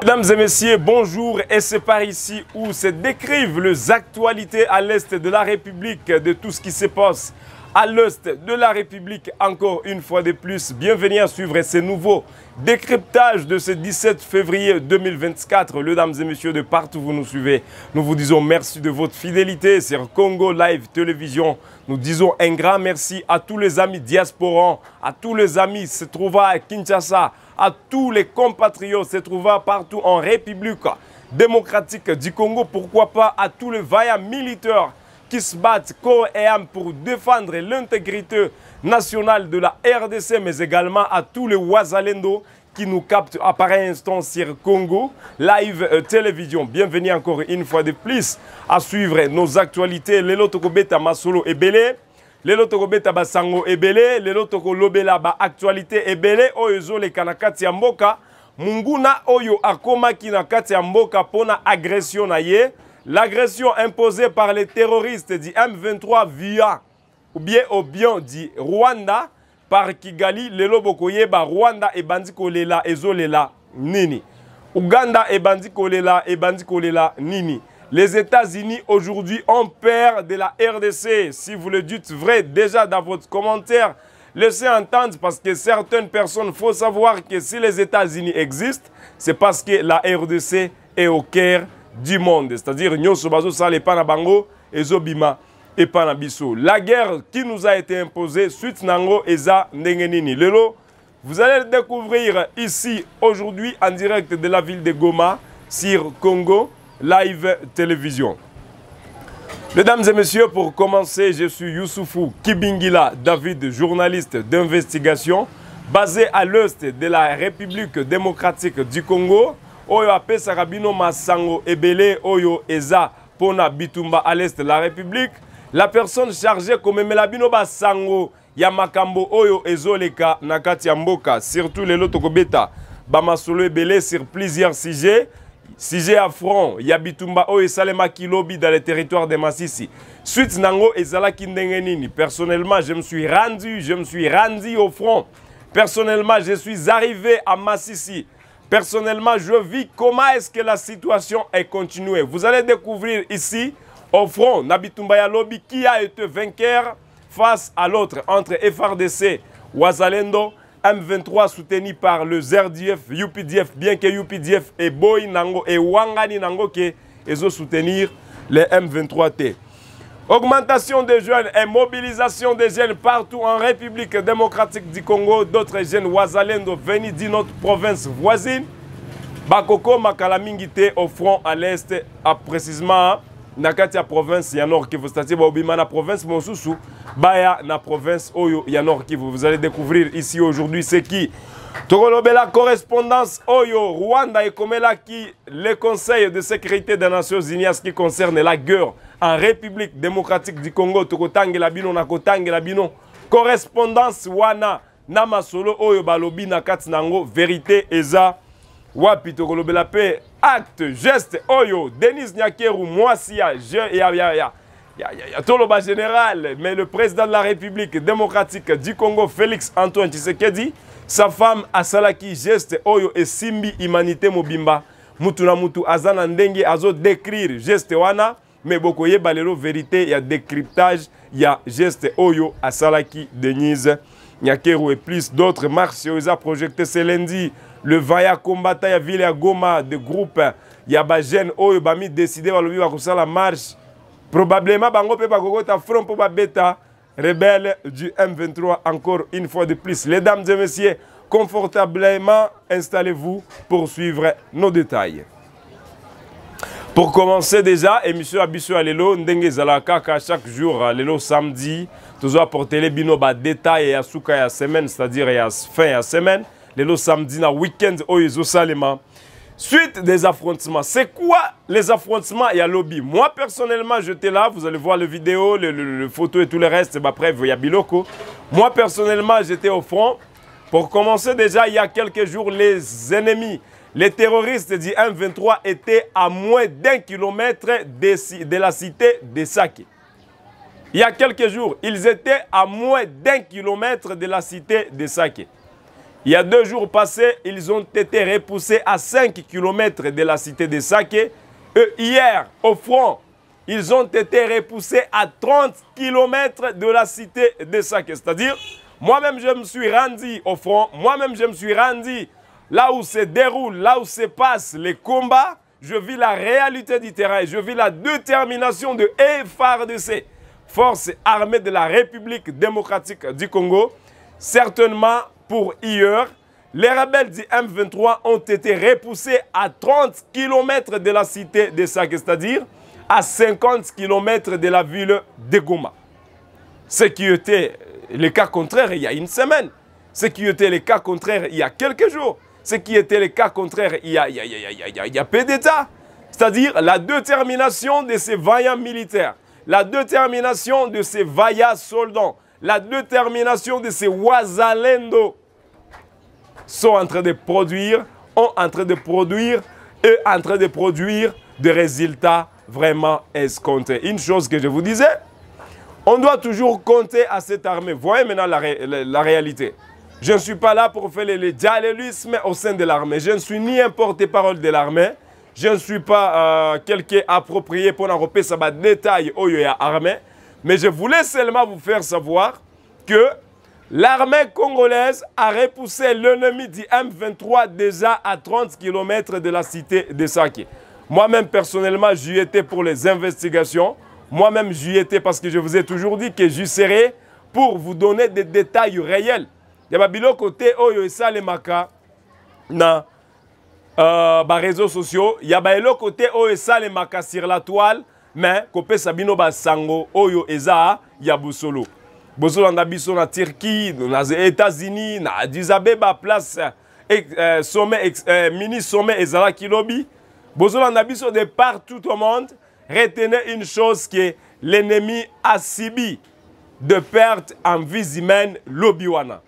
Mesdames et messieurs, bonjour et c'est par ici où se décrivent les actualités à l'est de la République, de tout ce qui se passe à l'est de la République encore une fois de plus. Bienvenue à suivre ce nouveau décryptage de ce 17 février 2024. Mesdames et messieurs de partout vous nous suivez, nous vous disons merci de votre fidélité sur Congo Live Télévision. Nous disons un grand merci à tous les amis diasporans, à tous les amis se trouvant à Kinshasa, à tous les compatriotes se trouvant partout en République démocratique du Congo, pourquoi pas à tous les vaillants militaires qui se battent corps et âme pour défendre l'intégrité nationale de la RDC, mais également à tous les Ouazalendo qui nous captent à pareil instant sur Congo Live euh, Télévision. Bienvenue encore une fois de plus à suivre nos actualités. Lelo Tokobeta Masolo et Belé lelo beta basango ebele lelo ba actualité ebele oyo ezoleka na kati ya mboka munguna oyo ki na kati ya mboka pona agression na ye l'agression imposée par les terroristes du M23 via ou bien au bien dit Rwanda par Kigali lelo ba Rwanda bandi kolela la? nini Uganda bandi kolela bandi kolela nini les États-Unis aujourd'hui ont peur de la RDC. Si vous le dites vrai déjà dans votre commentaire, laissez entendre parce que certaines personnes, faut savoir que si les États-Unis existent, c'est parce que la RDC est au cœur du monde. C'est-à-dire, et Zobima et Panabiso. La guerre qui nous a été imposée suite Nango et Za Nengenini. Lelo, vous allez le découvrir ici aujourd'hui en direct de la ville de Goma, sur Congo. Live Télévision. Mesdames et messieurs, pour commencer, je suis Youssoufou Kibingila David, journaliste d'investigation, basé à l'Est de la République démocratique du Congo. Oyo Sarabino masango ebele oyo eza pona bitumba à l'Est de la République. La personne chargée comme Melabino basango Yamakambo oyo ezoleka Nakatiamboka, surtout les bamasolo ebele sur plusieurs sujets j'ai à front a bitumba Salema qui lobby dans le territoire de Massissi, suite nango et Zala personnellement je me suis rendu je me suis rendu au front personnellement je suis arrivé à Massissi. personnellement je vis comment est-ce que la situation est continuée vous allez découvrir ici au front Nabitumba bitumba qui a été vainqueur face à l'autre entre frdc wazalendo M23 soutenu par le ZRDF, UPDF, bien que UPDF et Boy Nango et Wangani Nango qui ont soutenir les M23T. Augmentation des jeunes et mobilisation des jeunes partout en République démocratique du Congo. D'autres jeunes Ouazalendo venus d'une autre province voisine. Bakoko Makalamingite au front à l'est, à précisément Nakati province ya Nord Kivu, cest à province Monsusu baya na province oyo ya qui Kivu. Vous allez découvrir ici aujourd'hui c'est qui la correspondance Oyo Rwanda et qui le Conseil de sécurité des Nations Unies ce qui concerne la guerre en République démocratique du Congo, Tokotangela Bino, Nakotangela Bino, correspondance Wana, Namasolo Oyo Balobi, nango vérité Eza, Wapi, Togolobela paix acte geste oyo denis nyakeru mwasi ya je ya, ya, ya, ya, ya bas, général mais le président de la république démocratique du congo félix antoine tshisekedi sa femme asalaki geste oyo Simbi, humanité mobimba mutu mutu Azana Ndenge, Azo, azodécrire geste wana mais bokoyeba balero vérité ya décryptage ya geste oyo asalaki denise nyakeru et plus d'autres marches oyo eza ce lundi le Vaya combattant ya ville ya goma de groupe Yabajen bajeune oyo de de la marche probablement bango la kokota front pour babeta rebelle du M23 encore une fois de plus. Les dames et messieurs, confortablement installez-vous pour suivre nos détails. Pour commencer déjà, émission Abisso Alelo, Ndenge Zalaka, chaque jour, Alelo samedi, toujours porter les bah, détails et à ya semaine, c'est-à-dire la fin la semaine le samedi week-end weekend salema suite des affrontements c'est quoi les affrontements ya lobby moi personnellement j'étais là vous allez voir le vidéo le, photo et tout le reste Après, bah, y a biloko moi personnellement j'étais au front pour commencer déjà il y a quelques jours les ennemis les terroristes du M23 étaient à moins d'un kilomètre de, la cité de Sake. Il y a quelques jours, ils étaient à moins d'un kilomètre de la cité de Sake. Il y a deux jours passés, ils ont été repoussés à 5 km de la cité de Sake. Et hier, au front, ils ont été repoussés à 30 km de la cité de Sake. C'est-à-dire, moi-même, je me suis rendu au front. Moi-même, je me suis rendu là où se déroule, là où se passent les combats. Je vis la réalité du terrain. Je vis la détermination de FARDC, Force armée de la République démocratique du Congo. Certainement, pour hier. Les rebelles du M23 ont été repoussés à 30 km de la cité de Sak, c'est-à-dire à 50 km de la ville de Goma. Ce qui était le cas contraire il y a une semaine, ce qui était le cas contraire il y a quelques jours, ce qui était le cas contraire il y a, il y a, peu d'État. C'est-à-dire la détermination de ces vaillants militaires, la détermination de ces vaillants soldats, la détermination de ces Wazalendo sont en train de produire, ont en train de produire et en train de produire des résultats vraiment escomptés. Une chose que je vous disais, on doit toujours compter à cette armée. Voyez maintenant la, réalité. Je ne suis pas là pour faire le mais au sein de l'armée. Je ne suis ni un porte-parole de l'armée. Je ne suis pas euh, quelqu'un approprié pour en repérer ça détail au oh, armée. Mais je voulais seulement vous faire savoir que l'armée congolaise a repoussé l'ennemi du M23 déjà à 30 km de la cité de Sake. Moi-même, personnellement, j'y étais pour les investigations. Moi-même, j'y étais parce que je vous ai toujours dit que j'y serai pour vous donner des détails réels. Il y a un côté OESA et Salemaka dans les euh, bah, réseaux sociaux. Il y a un côté OESA les Salemaka sur la toile mais Sabino Sabino sango oyo eza ya bosolo bozolanda biso na turquie na états-unis na addis abeba place eh, eh, sommet, eh, mini sommet kilobi lobi na biso de partout au monde retenez une chose que l'ennemi a subi de perte en vies humaines l'Obiwana.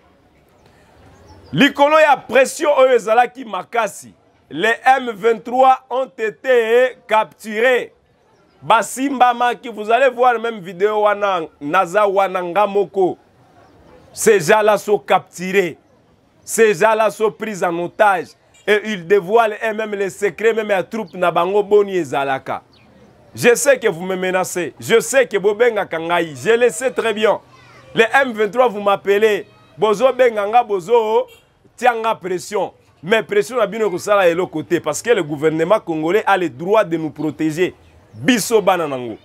l'icône a pression oyo ezalaki makasi les m23 ont été capturés vous allez voir même vidéo wana naza gens-là sont capturés. Ces gens-là sont pris en otage et ils dévoilent eux même les secrets même à troupe Nabango Boni et ezalaka je sais que vous me menacez je sais que bobenga kangaï je le sais très bien les m23 vous m'appelez bozobenga nga bozo tianga pression mais pression à bino de l'autre côté. parce que le gouvernement congolais a le droit de nous protéger biso bananango.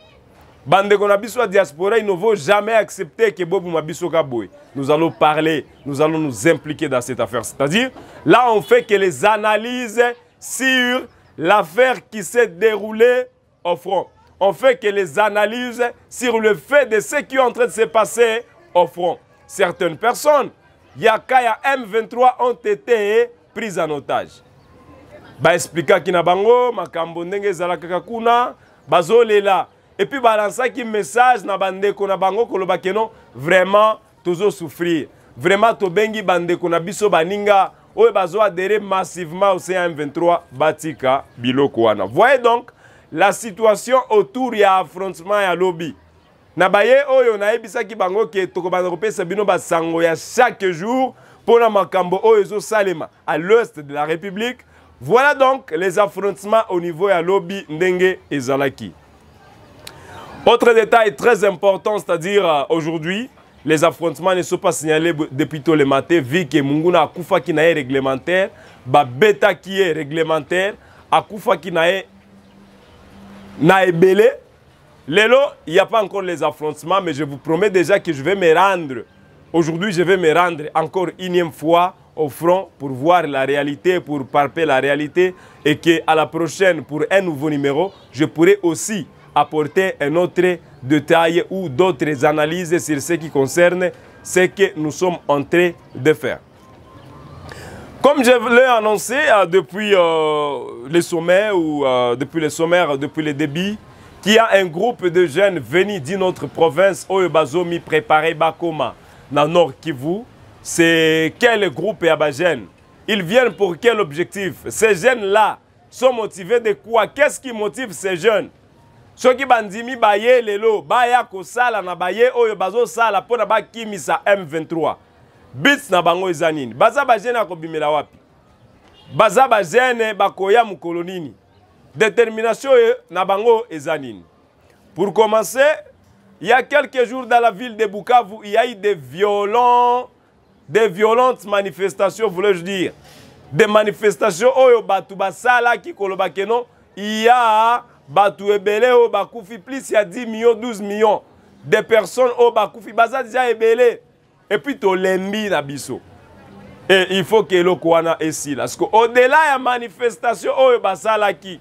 Bande Gona diaspora ils ne vont jamais accepter que bobuma biso kaboy. nous allons parler nous allons nous impliquer dans cette affaire c'est-à-dire là on fait que les analyses sur l'affaire qui s'est déroulée au front on fait que les analyses sur le fait de ce qui est en train de se passer au front certaines personnes Yakaya M23 ont été prises en otage qui na bango makambo ndenge kuna là et puis qui message na bandeko na bango koloba keno vraiment souffrir vraiment tobengi bandeko na biso baninga Bazo bazoadere massivement au CM23 batika biloko wana voyez donc la situation autour y a affrontement a lobby na baye oyo nayebisaki bango ke tokobanda kopesa bino basango ya chaque jour mpona makambo oyo salema à l'est de la république voilà donc les affrontements au niveau à lobby Ndenge et Zalaki. Autre détail très important, c'est-à-dire euh, aujourd'hui, les affrontements ne sont pas signalés depuis tôt le matin, vu que Munguna Akufa qui est réglementaire, Babeta qui est réglementaire, Akufa qui est belé. Lelo, il n'y a pas encore les affrontements, mais je vous promets déjà que je vais me rendre. Aujourd'hui, je vais me rendre encore une fois au front pour voir la réalité, pour parper la réalité et qu'à la prochaine, pour un nouveau numéro, je pourrai aussi apporter un autre détail ou d'autres analyses sur ce qui concerne ce que nous sommes en train de faire. Comme je l'ai annoncé euh, euh, euh, depuis le les sommets ou depuis les sommaires, depuis les débits, qu'il y a un groupe de jeunes venus d'une autre province, Oyobazomi, préparé Bakoma, dans Nord Kivu, c'est quel groupe est à bas Ils viennent pour quel objectif Ces jeunes-là sont motivés de quoi Qu'est-ce qui motive ces jeunes ceux qui bandimi baye lelo baya kosala na baye oyo bazosala mpona misa M23 bits na bango eza baza bajene bimela wapi baza bajene bakoya mokolo nini détermination na bango eza pour commencer il y a quelques jours dans la ville de Bukavu il y a eu des violents des violentes manifestations, voulais-je dire. Des manifestations oyo oh, batu basala ki koloba keno, iya batu ebele o oh, bakufi plus ya 10 millions, 12 millions de personnes o oh, bakufi baza déjà ebele et puis to lembi na biso. Et il faut que eloko wana esila. Parce que au-delà ya manifestation oyo basala ki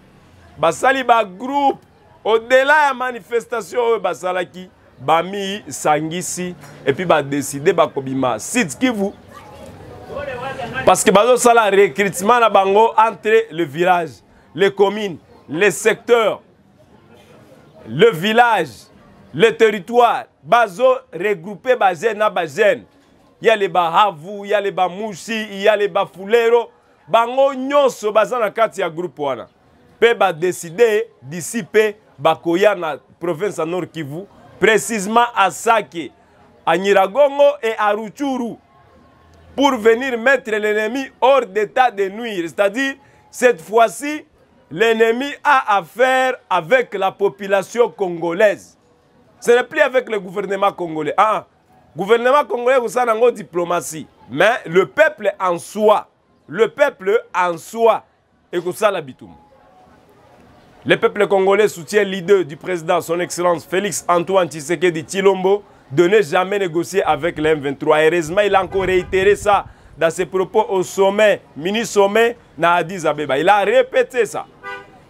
basali ba groupe au-delà ya manifestation oyo basala ki bamisangisi epuis badeside bakobima sud kivu parce que bazosala recrutement na bango entre le village les communes les secteurs le village le territoire bazoregroupe bagene na bagene ya le bahavu ya le bamushi ya le bafulero bango nyonso baza na kati ya groupe wana mpe badeside disi mpe bakoya na province ya nord kivu précisément à Sake, à Niragongo et à Ruchuru, pour venir mettre l'ennemi hors d'état de nuire. C'est-à-dire, cette fois-ci, l'ennemi a affaire avec la population congolaise. Ce n'est plus avec le gouvernement congolais. Ah, gouvernement congolais, vous savez, diplomatie. Mais le peuple en soi, le peuple en soi, et que ça l'habitude. Le peuple congolais soutient l'idée du président, son Excellence Félix Antoine de Chilombo, de ne jamais négocier avec le M23. Heureusement, il a encore réitéré ça dans ses propos au sommet, mini-sommet, na Addis Abeba. Il a répété ça,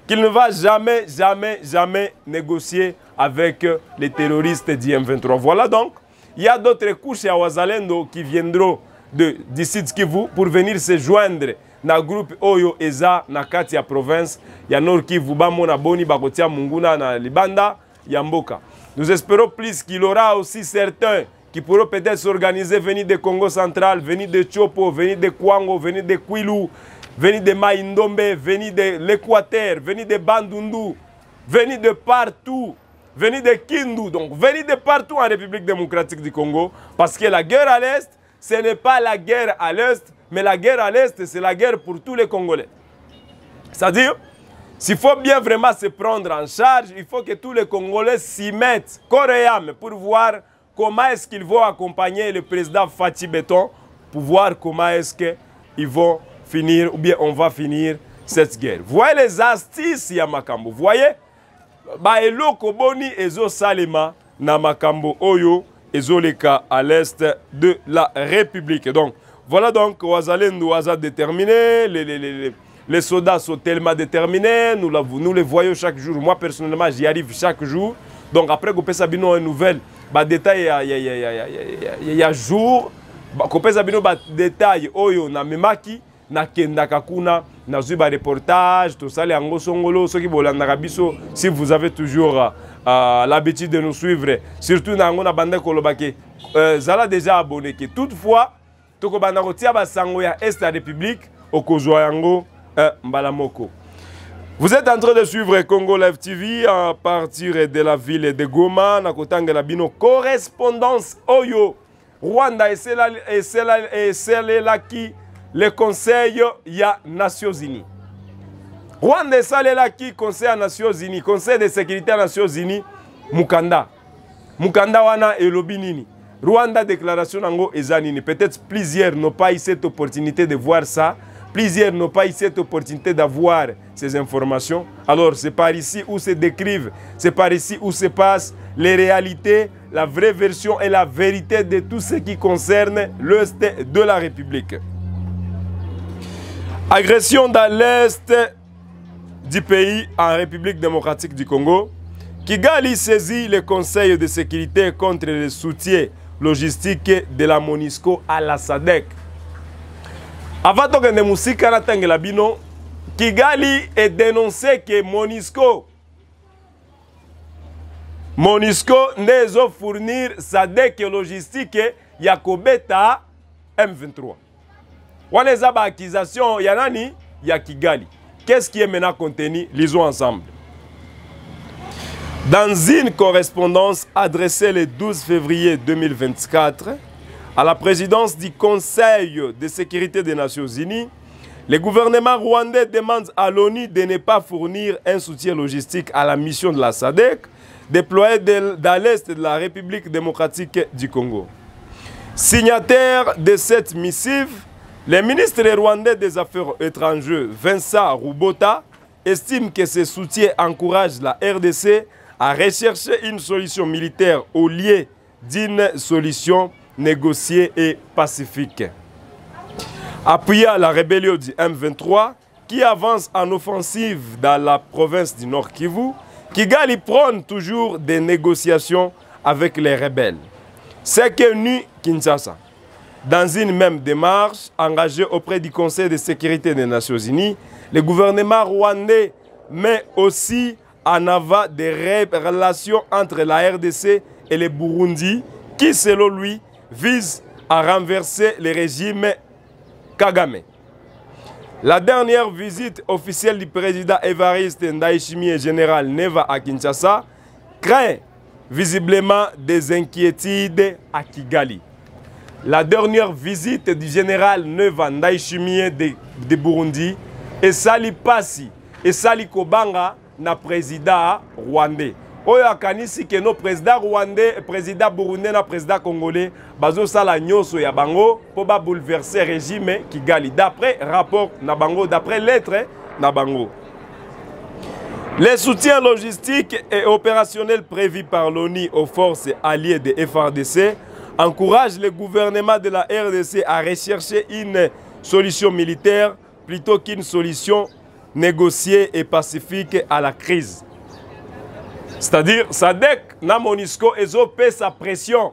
qu'il ne va jamais, jamais, jamais négocier avec euh, les terroristes du M23. Voilà donc, il y a d'autres couches à Ouazalendo qui viendront de, Dissidskivu pour venir se joindre le groupe oyo eza na province, province ya Nord Kivu bamona boni bakotia munguna na libanda yamboka. Nous espérons plus qu'il y aura aussi certains qui pourront peut-être s'organiser venir de Congo central, venir de Chopo, venir de Kwango, venir de Kwilu, venir de Maïndombe, venir de l'Équateur, venir de Bandundu, venir de partout venir de Kindu, donc venir de partout en République démocratique du Congo, parce que la guerre à l'Est ce n'est pas la guerre à l'Est, mais la guerre à l'Est, c'est la guerre pour tous les Congolais. C'est-à-dire, s'il faut bien vraiment se prendre en charge, il faut que tous les Congolais s'y mettent, pour voir comment est-ce qu'ils vont accompagner le président Fatih Béton, pour voir comment est-ce qu'ils vont finir, ou bien on va finir cette guerre. Voyez les astuces, ya Makambo. Voyez, bah, eloko boni ezo namakambo oyo ezoleka à l'est de la République. Donc, voilà donc, Ouazalendou Ouaza déterminé, les, les, les, les, soldats sont tellement déterminés, nous, la, nous les voyons chaque jour. Moi, personnellement, j'y arrive chaque jour. Donc, après, Gopé Sabino, une nouvelle, bah, détail, il y a y a jour, Gopé bah, Sabino, bah, détail, oyo, na memaki, reportage tout ça les angosongolo yango qui soki en biso si vous avez toujours euh, l'habitude de nous suivre, surtout dans la bande euh, Zala déjà abonné. Toutefois, Toko ya Est la République, au euh, Mbalamoko. Vous êtes en train de suivre Congo Live TV à partir de la ville de Goma, Nakotanga Labino, correspondance Oyo, Rwanda et c'est là qui le conseil ya Nations rwanda là conseil des nations Unies, conseil de sécurité des nations Unies, mukanda mukanda wana elobi nini rwanda déclaration nango eza peut-être plusieurs n'ont pas eu cette opportunité de voir ça plusieurs n'ont pas eu cette opportunité d'avoir ces informations alors c'est par ici où se décrivent c'est par ici où se passent les réalités la vraie version et la vérité de tout ce qui concerne l'Est de la République. Agression dans l'Est du pays en République démocratique du Congo, Kigali saisit le Conseil de sécurité contre le soutien logistique de la Monisco à la SADEC. Avant de Kigali est dénoncé que Monisco MONUSCO pas fournir SADEC logistique à M23. Wana a des accusation Kigali. Qu'est-ce qui est maintenant contenu Lisons ensemble. Dans une correspondance adressée le 12 février 2024 à la présidence du Conseil de sécurité des Nations Unies, le gouvernement rwandais demande à l'ONU de ne pas fournir un soutien logistique à la mission de la SADEC déployée dans l'est de la République démocratique du Congo. Signataire de cette missive, le ministre rwandais des Affaires étrangères, Vincent Rubota, estime que ce soutien encourage la RDC à rechercher une solution militaire au lieu d'une solution négociée et pacifique. Appuyant la rébellion du M23, qui avance en offensive dans la province du Nord Kivu, Kigali prône toujours des négociations avec les rebelles. C'est que nous, Kinshasa. Dans une même démarche engagée auprès du Conseil de sécurité des Nations Unies, le gouvernement rwandais met aussi en avant des relations entre la RDC et le Burundi qui, selon lui, visent à renverser le régime Kagame. La dernière visite officielle du président Evariste Ndayishimiye et général Neva à Kinshasa crée visiblement des inquiétudes à Kigali. La dernière visite du général Neva Ndaishimie de, de Burundi esali pasi esali kobanga na président rwandais oyo akanisi ke no président rwandais président burundais na président congolais bazosala nyonso ya bango mpo babouleverse régime kigali d'après rapport na bango d'après lettre na bango Les soutiens logistiques et opérationnels prévus par l'ONU aux forces alliées des FRDC encourage le gouvernement de la RDC à rechercher une solution militaire plutôt qu'une solution négociée et pacifique à la crise. C'est-à-dire, Sadek na a ezo sa pression.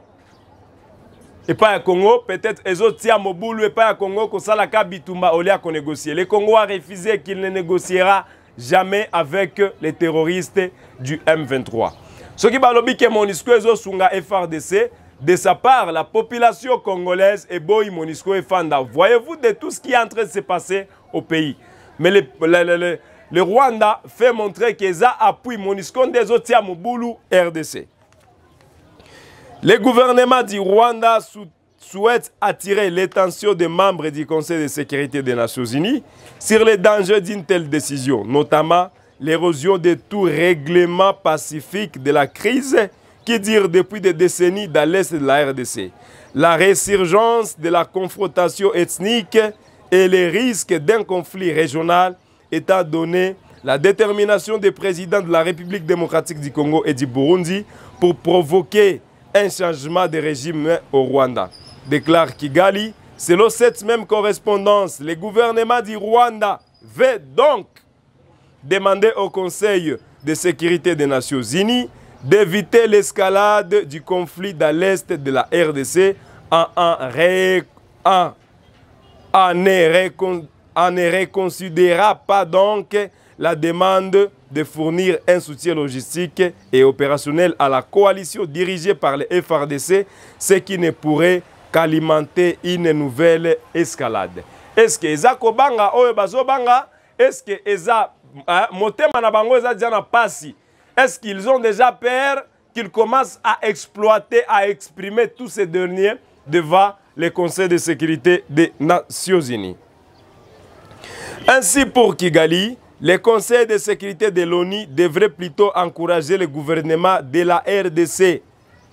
Et pas à Congo, peut-être ezo tia mobulu et pas à Congo, à bitumba olia qu'on négocie. Le Congo a refusé qu'il ne négociera jamais avec les terroristes du M23. Ce qui balobi que MONUSCO ezo sunga FRDC, de sa part, la population congolaise et Boy Monisco et Fanda. Voyez-vous de tout ce qui est en train de se passer au pays. Mais le, Rwanda fait montrer qu'ils a appui Monisco des autres RDC. Le gouvernement du Rwanda souhaite attirer l'attention des membres du Conseil de sécurité des Nations Unies sur les dangers d'une telle décision, notamment l'érosion de tout règlement pacifique de la crise qui dire depuis des décennies dans l'Est de la RDC. La résurgence de la confrontation ethnique et les risques d'un conflit régional étant donné la détermination des présidents de la République démocratique du Congo et du Burundi pour provoquer un changement de régime au Rwanda. Déclare Kigali, selon cette même correspondance, le gouvernement du Rwanda veut donc demander au Conseil de sécurité des Nations Unies d'éviter l'escalade du conflit dans l'est de la RDC en, ne pas donc la demande de fournir un soutien logistique et opérationnel à la coalition dirigée par les FRDC, ce qui ne pourrait qu'alimenter une nouvelle escalade. Est-ce que Eza Kobanga, est-ce que hein, Eza, Motema Nabango Eza Diana est-ce qu'ils ont déjà peur qu'ils commencent à exploiter, à exprimer tous ces derniers devant le Conseil de sécurité des Nations Unies Ainsi, pour Kigali, le Conseil de sécurité de l'ONU devrait plutôt encourager le gouvernement de la RDC,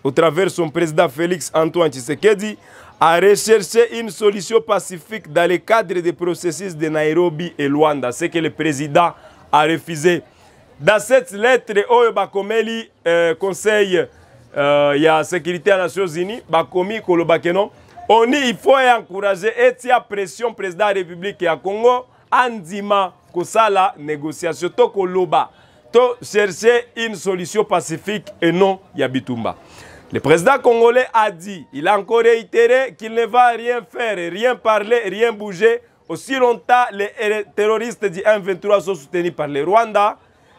au travers de son président Félix Antoine Tshisekedi, à rechercher une solution pacifique dans le cadre des processus de Nairobi et Luanda, ce que le président a refusé. Dans cette lettre, oyo bakomeli euh, conseil euh, la sécurité des Nations Unies, bakomi kolobakeno, on dit il faut encourager et a pression président de la République ya Congo andima la négociation to koloba to chercher une solution pacifique et non ya bitumba. Le président congolais a dit, il a encore réitéré qu'il ne va rien faire, rien parler, rien bouger aussi longtemps les terroristes du M23 sont soutenus par les Rwanda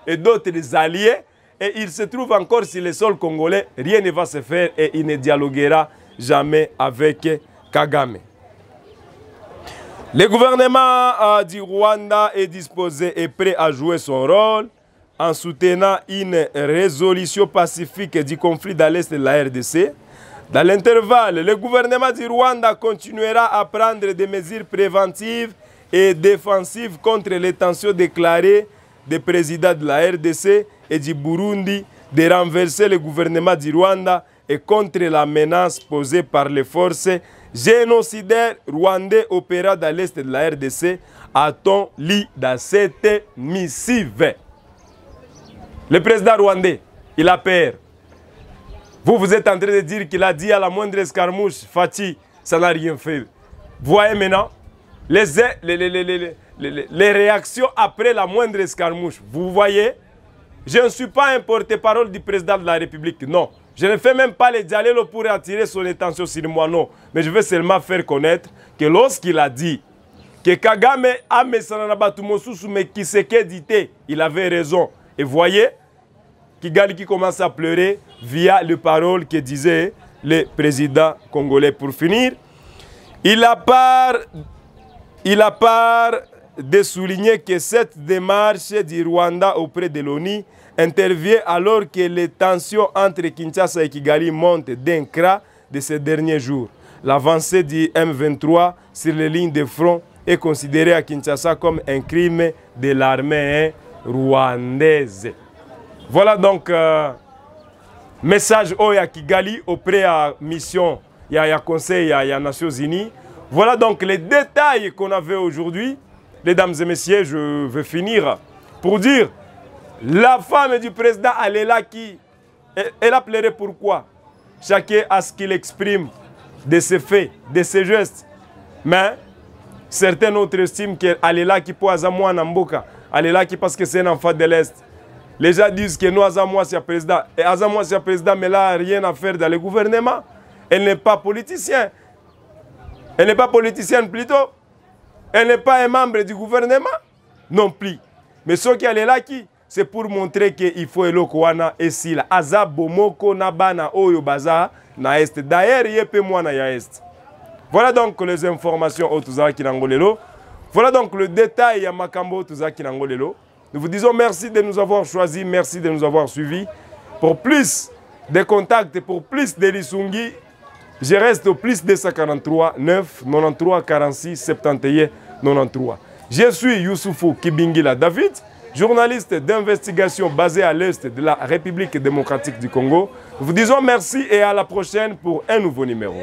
et d'autres alliés, et il se trouve encore sur le sol congolais, rien ne va se faire et il ne dialoguera jamais avec Kagame. Le gouvernement euh, du Rwanda est disposé et prêt à jouer son rôle en soutenant une résolution pacifique du conflit dans l'est de la RDC. Dans l'intervalle, le gouvernement du Rwanda continuera à prendre des mesures préventives et défensives contre les tensions déclarées des présidents de la RDC et du Burundi de renverser le gouvernement du Rwanda et contre la menace posée par les forces génocidaires rwandais opérant dans l'est de la RDC, a-t-on lu dans cette missive. Le président rwandais, il a peur. Vous, vous êtes en train de dire qu'il a dit à la moindre escarmouche, Fatih, ça n'a rien fait. Voyez maintenant, les, réactions après la moindre escarmouche. Vous voyez, je ne suis pas un porte-parole du président de la République, non. Je ne fais même pas les dialogues pour attirer son attention sur moi, non. Mais je veux seulement faire connaître que lorsqu'il a dit que Kagame a mais dit il avait raison. Et voyez, Kigali qui commence à pleurer via les paroles que disait le président congolais. Pour finir, il a part il a part de souligner que cette démarche du Rwanda auprès de l'ONU intervient alors que les tensions entre Kinshasa et Kigali montent d'un cran de ces derniers jours. L'avancée du M23 sur les lignes de front est considérée à Kinshasa comme un crime de l'armée rwandaise. Voilà donc euh, message au Kigali auprès de la mission, il y Conseil, il Nations Unies. Voilà donc les détails qu'on avait aujourd'hui. Mesdames et messieurs, je veux finir pour dire la femme du président, elle est là qui. Elle a pleuré pourquoi Chacun a ce qu'il exprime de ses faits, de ses gestes. Mais certains autres estiment qu'elle est là qui peut n'ambuka, Namboka. Elle est là qui parce que c'est un enfant de l'Est. Les gens disent que nous, Azamoua, c'est président. Et Azamoua, c'est président, mais là, rien à faire dans le gouvernement. Elle n'est pas politicienne. Elle n'est pas politicienne plutôt. Elle n'est pas un membre du gouvernement non plus. Mais ce qui est là, c'est pour montrer qu'il faut que et sila. Aza nabana oyo baza na est. D'ailleurs, peu ya est. Voilà donc les informations au oh, Tuzaki Voilà donc le détail à Makambo Tuzaki Nangolelo. Nous vous disons merci de nous avoir choisi, merci de nous avoir suivis. Pour plus de contacts, pour plus de lissungi, je reste au plus 243 9 93 46 71 93. Je suis Youssoufou Kibingila David, journaliste d'investigation basé à l'Est de la République démocratique du Congo. Vous disons merci et à la prochaine pour un nouveau numéro.